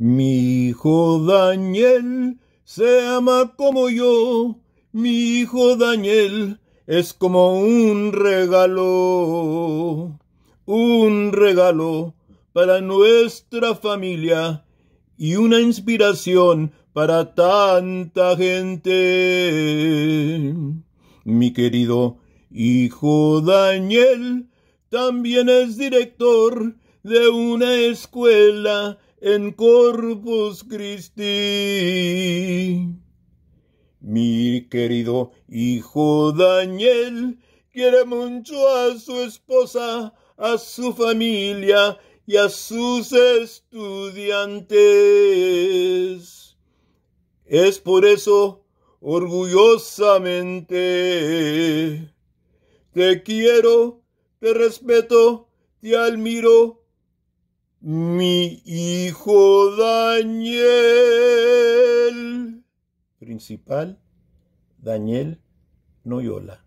Mi hijo Daniel se ama como yo, mi hijo Daniel es como un regalo, un regalo para nuestra familia y una inspiración para tanta gente. Mi querido hijo Daniel también es director de una escuela en Corpus Christi. Mi querido hijo Daniel quiere mucho a su esposa, a su familia y a sus estudiantes. Es por eso, orgullosamente, te quiero, te respeto, te admiro, mi hijo Daniel. Principal, Daniel Noyola.